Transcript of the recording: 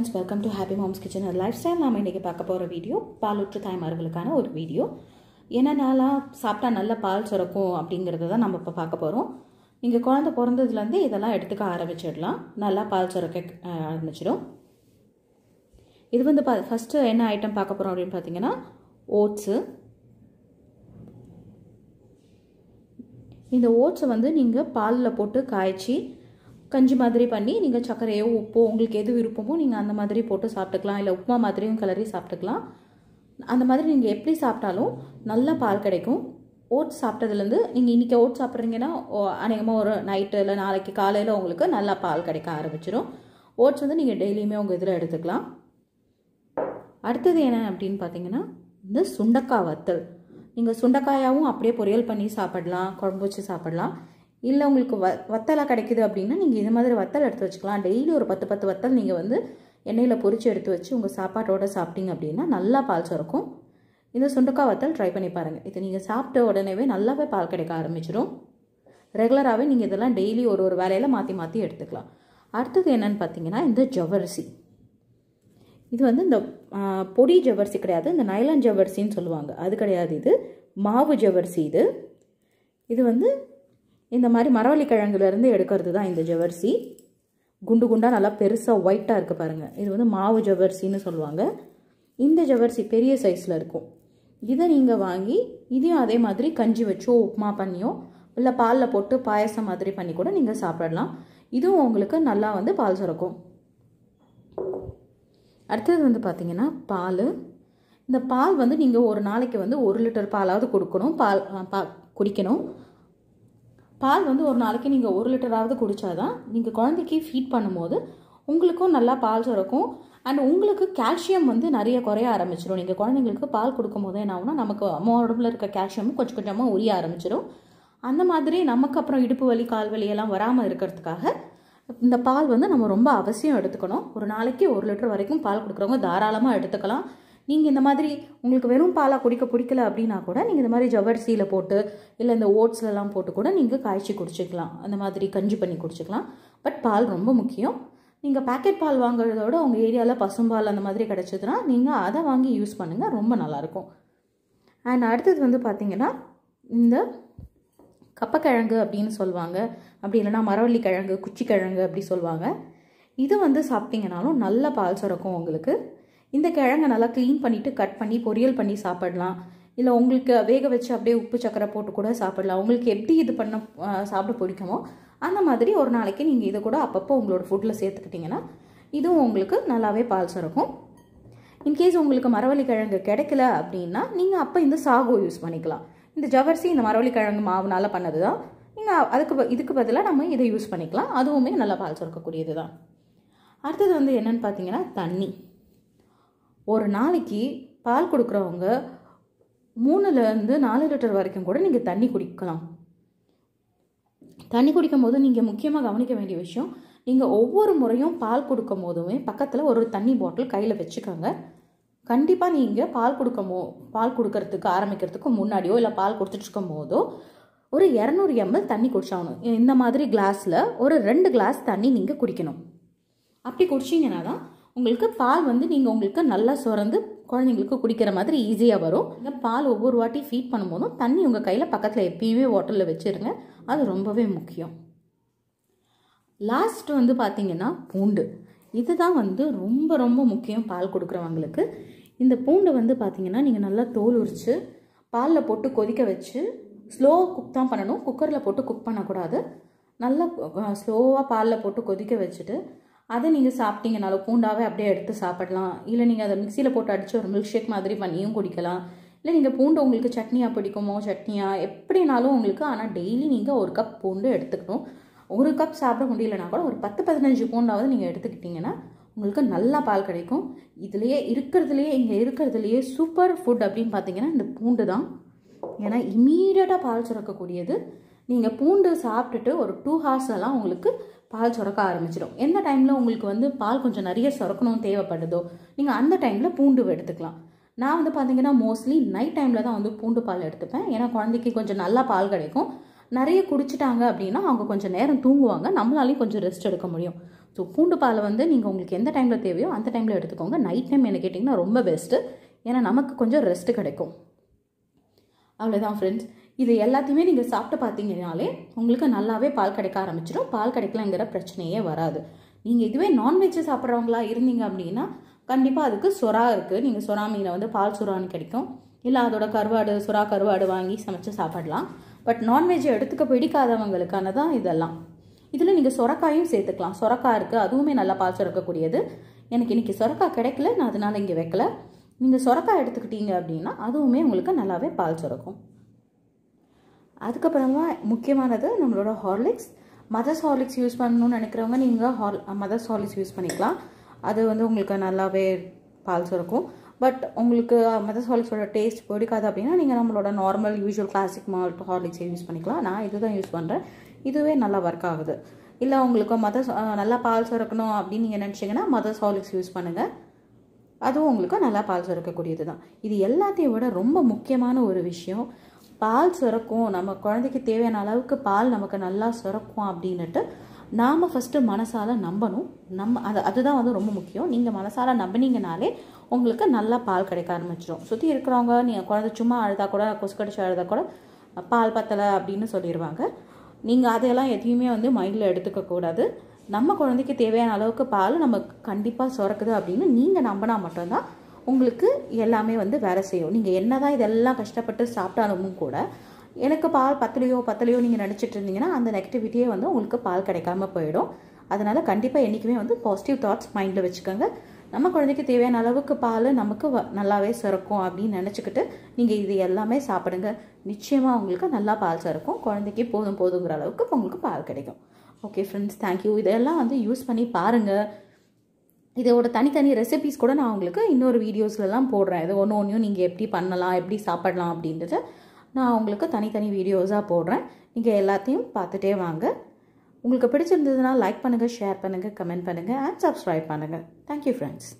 friends welcome to happy mom's kitchen life style நாம் இன்றைக்கி பார்க்க போகிற வீடியோ பாலூற்று தாய்மார்களுக்கான ஒரு வீடியோ என்னென்னலாம் சாப்பிட்டா நல்ல பால் சுரக்கும் அப்படிங்கிறத தான் நம்ம இப்போ பார்க்க போகிறோம் நீங்கள் குழந்தை பிறந்ததுலேருந்து இதெல்லாம் எடுத்துக்க ஆரம்பிச்சிடலாம் நல்லா பால் சுரக்க ஆரம்பிச்சிடும் இது வந்து பா ஃபஸ்ட்டு என்ன ஐட்டம் பார்க்க போகிறோம் அப்படின்னு பார்த்தீங்கன்னா ஓட்ஸு இந்த ஓட்ஸை வந்து நீங்கள் பாலில் போட்டு காய்ச்சி கஞ்சி மாதிரி பண்ணி நீங்கள் சர்க்கரையோ உப்போ உங்களுக்கு எது விருப்பமோ நீங்கள் அந்த மாதிரி போட்டு சாப்பிட்டுக்கலாம் இல்லை உப்புமா மாதிரியும் கிளறி சாப்பிட்டுக்கலாம் அந்த மாதிரி நீங்கள் எப்படி சாப்பிட்டாலும் நல்ல பால் கிடைக்கும் ஓட்ஸ் சாப்பிட்டதுலேருந்து நீங்கள் இன்றைக்கி ஓட்ஸ் சாப்பிட்றீங்கன்னா அநேகமாக ஒரு நைட்டு இல்லை நாளைக்கு காலையில் உங்களுக்கு நல்லா பால் கிடைக்க ஆரம்பிச்சிடும் ஓட்ஸ் வந்து நீங்கள் டெய்லியுமே உங்கள் இதில் எடுத்துக்கலாம் அடுத்தது என்ன அப்படின்னு பார்த்தீங்கன்னா இந்த சுண்டக்காய் வத்தல் நீங்கள் சுண்டக்காயாகவும் அப்படியே பொரியல் பண்ணி சாப்பிடலாம் குழம்பு வச்சு சாப்பிடலாம் இல்லை உங்களுக்கு வ வத்தலாக கிடைக்குது அப்படின்னா நீங்கள் இது மாதிரி வத்தல் எடுத்து வச்சுக்கலாம் டெய்லி ஒரு பத்து பத்து வத்தல் நீங்கள் வந்து எண்ணெயில் பொறிச்சு எடுத்து வச்சு உங்கள் சாப்பாட்டோடு சாப்பிட்டீங்க அப்படின்னா நல்லா பால் சுரக்கும் இந்த சுண்டக்காய் வத்தல் ட்ரை பண்ணி பாருங்கள் இது நீங்கள் சாப்பிட்ட உடனேவே நல்லாவே பால் கிடைக்க ஆரம்பிச்சிடும் ரெகுலராகவே நீங்கள் இதெல்லாம் டெய்லி ஒரு ஒரு வேலையில் மாற்றி மாற்றி எடுத்துக்கலாம் அடுத்தது என்னென்னு பார்த்தீங்கன்னா இந்த ஜவ்வரிசி இது வந்து இந்த பொடி ஜவ்வரிசி கிடையாது இந்த நைலான் ஜவ்வரிசின்னு சொல்லுவாங்க அது கிடையாது இது மாவு ஜவ்வரிசி இது இது வந்து இந்த மாதிரி மரவள்ளி கிழங்குலேருந்து எடுக்கிறது தான் இந்த ஜவர்சி குண்டு குண்டாக நல்லா பெருசாக ஒயிட்டாக இருக்குது பாருங்கள் இது வந்து மாவு ஜவர்சின்னு சொல்லுவாங்க இந்த ஜவர்சி பெரிய சைஸில் இருக்கும் இதை நீங்கள் வாங்கி இதையும் அதே மாதிரி கஞ்சி வச்சோ உப்புமா பண்ணியோ இல்லை பாலில் போட்டு பாயசம் மாதிரி பண்ணி கூட நீங்கள் சாப்பிடலாம் இதுவும் உங்களுக்கு நல்லா வந்து பால் சுரக்கும் அடுத்தது வந்து பார்த்திங்கன்னா பால் இந்த பால் வந்து நீங்கள் ஒரு நாளைக்கு வந்து ஒரு லிட்டர் பாலாவது கொடுக்கணும் பால் குடிக்கணும் பால் வந்து ஒரு நாளைக்கு நீங்கள் ஒரு லிட்டராவது குடித்தாதான் நீங்கள் குழந்தைக்கு ஃபீட் பண்ணும்போது உங்களுக்கும் நல்லா பால் சுரக்கும் அண்ட் உங்களுக்கு கால்சியம் வந்து நிறைய குறைய ஆரம்பிச்சிடும் நீங்கள் குழந்தைங்களுக்கு பால் கொடுக்கும்போது என்ன ஆகும்னா நமக்கு அம்மா உடம்புல இருக்க கால்சியமும் கொஞ்சம் கொஞ்சமாக உரிய ஆரம்பிச்சிடும் அந்த மாதிரி நமக்கு அப்புறம் இடுப்பு வலி கால் வலி எல்லாம் வராமல் இருக்கிறதுக்காக இந்த பால் வந்து நம்ம ரொம்ப அவசியம் எடுத்துக்கணும் ஒரு நாளைக்கு ஒரு லிட்டர் வரைக்கும் பால் கொடுக்குறவங்க தாராளமாக எடுத்துக்கலாம் நீங்கள் இந்த மாதிரி உங்களுக்கு வெறும் பாலாக குடிக்க பிடிக்கல அப்படின்னா கூட நீங்கள் இந்த மாதிரி ஜவர்சியில் போட்டு இல்லை இந்த ஓட்ஸ்லலாம் போட்டு கூட நீங்கள் காய்ச்சி குடிச்சிக்கலாம் அந்த மாதிரி கஞ்சி பண்ணி குடிச்சிக்கலாம் பட் பால் ரொம்ப முக்கியம் நீங்கள் பேக்கெட் பால் வாங்குறதோட உங்கள் ஏரியாவில் பசும்பால் அந்த மாதிரி கிடச்சிதுன்னா நீங்கள் அதை வாங்கி யூஸ் பண்ணுங்கள் ரொம்ப நல்லாயிருக்கும் அண்ட் அடுத்தது வந்து பார்த்திங்கன்னா இந்த கப்பக்கிழங்கு அப்படின்னு சொல்லுவாங்க அப்படி இல்லைனா மரவள்ளி கிழங்கு குச்சி கிழங்கு அப்படி சொல்லுவாங்க இது வந்து சாப்பிட்டிங்கனாலும் நல்ல பால் சுரக்கும் உங்களுக்கு இந்த கிழங்கை நல்லா க்ளீன் பண்ணிவிட்டு கட் பண்ணி பொரியல் பண்ணி சாப்பிடலாம் இல்லை உங்களுக்கு வேக வச்சு அப்படியே உப்பு சக்கரை போட்டு கூட சாப்பிடலாம் உங்களுக்கு எப்படி இது பண்ண சாப்பிட பிடிக்குமோ அந்த மாதிரி ஒரு நாளைக்கு நீங்கள் இதை கூட அப்பப்போ உங்களோட ஃபுட்டில் சேர்த்துக்கிட்டிங்கன்னா இதுவும் உங்களுக்கு நல்லாவே பால் சுரக்கும் இன்கேஸ் உங்களுக்கு மரவள்ளி கிழங்கு கிடைக்கல அப்படின்னா நீங்கள் அப்போ இந்த சாகோ யூஸ் பண்ணிக்கலாம் இந்த ஜவர்சி இந்த மரவள்ளி கிழங்கு மாவுனால் பண்ணது தான் நீங்கள் அதுக்கு இதுக்கு பதிலாக நம்ம இதை யூஸ் பண்ணிக்கலாம் அதுவுமே நல்லா பால் சுரக்கக்கூடியது தான் அடுத்தது வந்து என்னென்னு பார்த்தீங்கன்னா தண்ணி ஒரு நாளைக்கு பால் கொடுக்குறவங்க மூணுலேருந்து நாலு லிட்டர் வரைக்கும் கூட நீங்கள் தண்ணி குடிக்கலாம் தண்ணி குடிக்கும் போது நீங்கள் முக்கியமாக கவனிக்க வேண்டிய விஷயம் நீங்கள் ஒவ்வொரு முறையும் பால் கொடுக்கும் போதுமே பக்கத்தில் ஒரு தண்ணி பாட்டில் கையில் வச்சுக்கோங்க கண்டிப்பாக நீங்கள் பால் கொடுக்கும் போ பால் கொடுக்கறதுக்கு ஆரம்பிக்கிறதுக்கு முன்னாடியோ இல்லை பால் கொடுத்துட்ருக்கும் போதோ ஒரு இரநூறு எம்எல் தண்ணி குடிச்சாகணும் இந்த மாதிரி கிளாஸில் ஒரு ரெண்டு கிளாஸ் தண்ணி நீங்கள் குடிக்கணும் அப்படி குடிச்சிங்கன்னா தான் உங்களுக்கு பால் வந்து நீங்கள் உங்களுக்கு நல்லா சுரந்து குழந்தைங்களுக்கு குடிக்கிற மாதிரி ஈஸியாக வரும் இந்த பால் ஒவ்வொரு வாட்டி ஃபீட் பண்ணும்போதும் தண்ணி உங்கள் கையில் பக்கத்தில் எப்பயுமே ஹோட்டலில் வச்சுருங்க அது ரொம்பவே முக்கியம் லாஸ்ட் வந்து பார்த்திங்கன்னா பூண்டு இதுதான் வந்து ரொம்ப ரொம்ப முக்கியம் பால் கொடுக்குறவங்களுக்கு இந்த பூண்டை வந்து பார்த்திங்கன்னா நீங்கள் நல்லா தோல் உரித்து பாலில் போட்டு கொதிக்க வச்சு ஸ்லோ குக் தான் பண்ணணும் குக்கரில் போட்டு குக் பண்ணக்கூடாது நல்லா ஸ்லோவாக பாலில் போட்டு கொதிக்க வச்சுட்டு அதை நீங்கள் சாப்பிட்டீங்கனாலும் பூண்டாவே அப்படியே எடுத்து சாப்பிடலாம் இல்லை நீங்கள் அதை மிக்சியில் போட்டு அடித்து ஒரு மில்க் ஷேக் மாதிரி பண்ணியும் குடிக்கலாம் இல்லை நீங்கள் பூண்டு உங்களுக்கு சட்னியாக பிடிக்குமோ சட்னியாக எப்படினாலும் உங்களுக்கு ஆனால் டெய்லி நீங்கள் ஒரு கப் பூண்டு எடுத்துக்கணும் ஒரு கப் சாப்பிட முடியலனா கூட ஒரு பத்து பதினஞ்சு பூண்டாவது நீங்கள் எடுத்துக்கிட்டிங்கன்னா உங்களுக்கு நல்லா பால் கிடைக்கும் இதுலேயே இருக்கிறதுலையே இங்கே இருக்கிறதுலையே சூப்பர் ஃபுட் அப்படின்னு பார்த்தீங்கன்னா இந்த பூண்டு தான் ஏன்னா இம்மீடியட்டாக பால் சுரக்கக்கூடியது நீங்கள் பூண்டு சாப்பிட்டுட்டு ஒரு டூ ஹார்ஸ் எல்லாம் உங்களுக்கு பால் சுரக்க ஆரம்பிச்சிடும் எந்த டைமில் உங்களுக்கு வந்து பால் கொஞ்சம் நிறைய சுரக்கணும் தேவைப்படுதோ நீங்கள் அந்த டைமில் பூண்டு எடுத்துக்கலாம் நான் வந்து பார்த்தீங்கன்னா மோஸ்ட்லி நைட் டைமில் தான் வந்து பூண்டு பால் எடுத்துப்பேன் ஏன்னா குழந்தைக்கு கொஞ்சம் நல்லா பால் கிடைக்கும் நிறைய குடிச்சிட்டாங்க அப்படின்னா அவங்க கொஞ்சம் நேரம் தூங்குவாங்க நம்மளாலையும் கொஞ்சம் ரெஸ்ட் எடுக்க முடியும் ஸோ பூண்டு பாலை வந்து நீங்கள் உங்களுக்கு எந்த டைமில் தேவையோ அந்த டைமில் எடுத்துக்கோங்க நைட் டைம் என்ன கேட்டிங்கன்னா ரொம்ப பெஸ்ட்டு ஏன்னா நமக்கு கொஞ்சம் ரெஸ்ட்டு கிடைக்கும் அவ்வளோதான் ஃப்ரெண்ட்ஸ் இது எல்லாத்தையுமே நீங்கள் சாப்பிட்டு பார்த்தீங்கனாலே உங்களுக்கு நல்லாவே பால் கிடைக்க ஆரம்பிச்சிடும் பால் கிடைக்கலங்கிற பிரச்சனையே வராது நீங்கள் இதுவே நான்வெஜ்ஜு சாப்பிட்றவங்களா இருந்தீங்க அப்படின்னா கண்டிப்பாக அதுக்கு சுறா இருக்குது நீங்கள் சுறா மீனை வந்து பால் சுறான்னு கிடைக்கும் இல்லை அதோட கருவாடு சுறா கருவாடு வாங்கி சமைச்சு சாப்பிடலாம் பட் நான்வெஜ் எடுத்துக்க பிடிக்காதவங்களுக்கான தான் இதெல்லாம் இதில் நீங்கள் சுரக்காயும் சேர்த்துக்கலாம் சுரக்காய் இருக்குது அதுவுமே நல்லா பால் சுரக்கக்கூடியது எனக்கு இன்னைக்கு சுரக்காய் கிடைக்கல நான் அதனால் இங்கே வைக்கல நீங்கள் சுரக்காய் எடுத்துக்கிட்டீங்க அப்படின்னா அதுவுமே உங்களுக்கு நல்லாவே பால் சுரக்கும் அதுக்கப்புறமா முக்கியமானது நம்மளோட ஹார்லிக்ஸ் மதர்ஸ் ஹார்லிக்ஸ் யூஸ் பண்ணணும்னு நினைக்கிறவங்க நீங்கள் ஹார் மதர்ஸ் ஹார்லிக்ஸ் யூஸ் பண்ணிக்கலாம் அது வந்து உங்களுக்கு நல்லாவே பால் சுரக்கும் பட் உங்களுக்கு மதர்ஸ் ஹார்லிக்ஸோட டேஸ்ட் பிடிக்காது அப்படின்னா நீங்கள் நம்மளோட நார்மல் யூஸ்வல் கிளாசிக் மால்ட் ஹார்லிக்ஸை யூஸ் பண்ணிக்கலாம் நான் இது தான் யூஸ் பண்ணுறேன் இதுவே நல்லா ஒர்க் ஆகுது இல்லை உங்களுக்கு மதர்ஸ் நல்லா பால் சுரக்கணும் அப்படின்னு நீங்கள் நினச்சிங்கன்னா மதர்ஸ் ஹார்லிக்ஸ் யூஸ் பண்ணுங்கள் அதுவும் உங்களுக்கு நல்லா பால் சுரக்கக்கூடியது தான் இது எல்லாத்தையும் விட ரொம்ப முக்கியமான ஒரு விஷயம் பால் சுரக்கும் நம்ம குழந்தைக்கு தேவையான அளவுக்கு பால் நமக்கு நல்லா சுரக்கும் அப்படின்னுட்டு நாம் ஃபஸ்ட்டு மனசால் நம்பணும் நம்ம அது அதுதான் வந்து ரொம்ப முக்கியம் நீங்கள் மனசால் நம்பினீங்கனாலே உங்களுக்கு நல்லா பால் கிடைக்க ஆரம்பிச்சிடும் சுற்றி இருக்கிறவங்க நீங்கள் குழந்தை சும்மா அழுதா கூட கொசு கடிச்சு அழுதா கூட பால் பத்தலை அப்படின்னு சொல்லிடுவாங்க நீங்கள் அதையெல்லாம் எதையுமே வந்து மைண்டில் எடுத்துக்கக்கூடாது நம்ம குழந்தைக்கு தேவையான அளவுக்கு பால் நம்ம கண்டிப்பாக சுரக்குது அப்படின்னு நீங்கள் நம்பினா மட்டும்தான் உங்களுக்கு எல்லாமே வந்து வேலை செய்யும் நீங்கள் என்ன தான் இதெல்லாம் கஷ்டப்பட்டு சாப்பிட்டாலும் கூட எனக்கு பால் பத்தலையோ பத்தலையோ நீங்கள் நினச்சிட்டு இருந்தீங்கன்னா அந்த நெகட்டிவிட்டியே வந்து உங்களுக்கு பால் கிடைக்காம போயிடும் அதனால் கண்டிப்பாக என்றைக்குமே வந்து பாசிட்டிவ் தாட்ஸ் மைண்டில் வச்சுக்கோங்க நம்ம குழந்தைக்கு தேவையான அளவுக்கு பால் நமக்கு நல்லாவே சுரக்கும் அப்படின்னு நினச்சிக்கிட்டு நீங்கள் இது எல்லாமே சாப்பிடுங்க நிச்சயமாக உங்களுக்கு நல்லா பால் சுரக்கும் குழந்தைக்கு போதும் போதுங்கிற அளவுக்கு உங்களுக்கு பால் கிடைக்கும் ஓகே ஃப்ரெண்ட்ஸ் தேங்க்யூ இதெல்லாம் வந்து யூஸ் பண்ணி பாருங்கள் இதோட தனித்தனி ரெசிபிஸ் கூட நான் உங்களுக்கு இன்னொரு வீடியோஸ்லலாம் போடுறேன் இது ஒன்று ஒன்றையும் நீங்கள் எப்படி பண்ணலாம் எப்படி சாப்பிடலாம் அப்படின்றத நான் உங்களுக்கு தனித்தனி வீடியோஸாக போடுறேன் நீங்கள் எல்லாத்தையும் பார்த்துட்டே வாங்க உங்களுக்கு பிடிச்சிருந்ததுன்னா லைக் பண்ணுங்கள் ஷேர் பண்ணுங்கள் கமெண்ட் பண்ணுங்கள் அண்ட் சப்ஸ்கிரைப் பண்ணுங்கள் தேங்க்யூ ஃப்ரெண்ட்ஸ்